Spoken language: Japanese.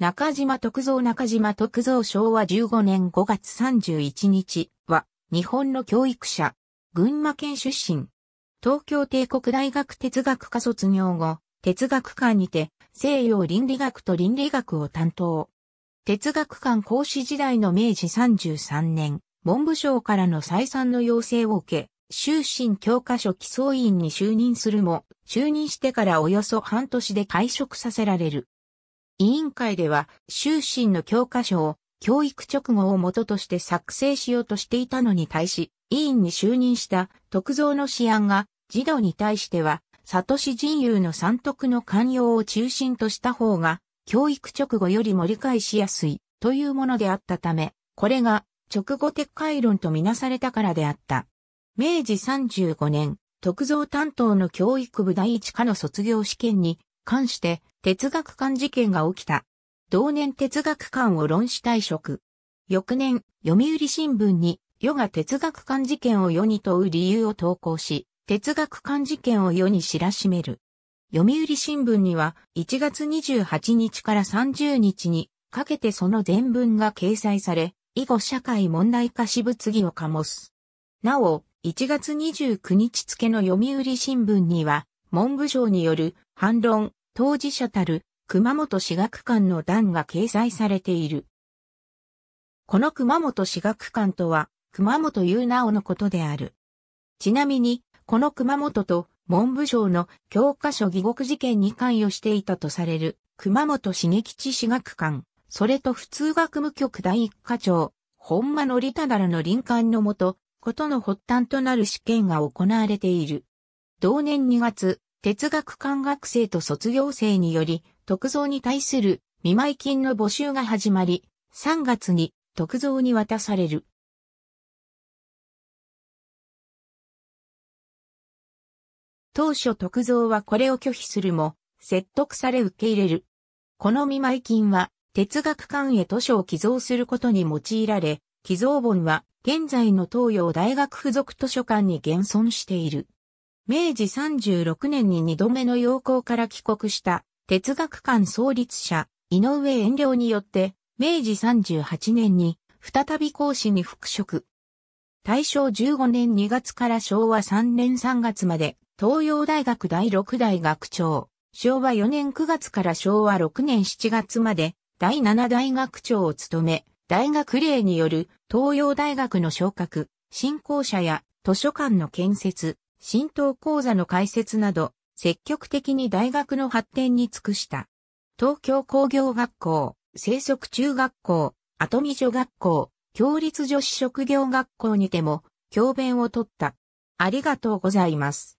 中島徳造中島徳造昭和15年5月31日は日本の教育者、群馬県出身。東京帝国大学哲学科卒業後、哲学館にて西洋倫理学と倫理学を担当。哲学館講師時代の明治33年、文部省からの再三の要請を受け、終身教科書基礎委員に就任するも、就任してからおよそ半年で退職させられる。委員会では、終身の教科書を教育直後を元として作成しようとしていたのに対し、委員に就任した徳造の試案が、児童に対しては、里市人友の三徳の寛容を中心とした方が、教育直後よりも理解しやすいというものであったため、これが直後撤回論とみなされたからであった。明治35年、徳造担当の教育部第一課の卒業試験に関して哲学館事件が起きた。同年哲学館を論し退職。翌年、読売新聞に、世が哲学館事件を世に問う理由を投稿し、哲学館事件を世に知らしめる。読売新聞には、1月28日から30日に、かけてその全文が掲載され、以後社会問題化し物議を醸す。なお、1月29日付の読売新聞には、文部省による反論、当事者たる熊本私学館の段が掲載されている。この熊本私学館とは、熊本いう名をのことである。ちなみに、この熊本と文部省の教科書疑獄事件に関与していたとされる、熊本市激地私学館、それと普通学務局第一課長、本間のりただらの林間のもと、ことの発端となる試験が行われている。同年2月、哲学館学生と卒業生により、特造に対する見舞金の募集が始まり、3月に特造に渡される。当初特造はこれを拒否するも、説得され受け入れる。この見舞金は、哲学館へ図書を寄贈することに用いられ、寄贈本は現在の東洋大学附属図書館に現存している。明治36年に2度目の要項から帰国した哲学館創立者、井上遠慮によって、明治38年に再び講師に復職。大正15年2月から昭和3年3月まで、東洋大学第6代学長、昭和4年9月から昭和6年7月まで、第7大学長を務め、大学令による東洋大学の昇格、新校者や図書館の建設、浸透講座の開設など、積極的に大学の発展に尽くした。東京工業学校、生息中学校、ト見女学校、共立女子職業学校にても、教鞭を取った。ありがとうございます。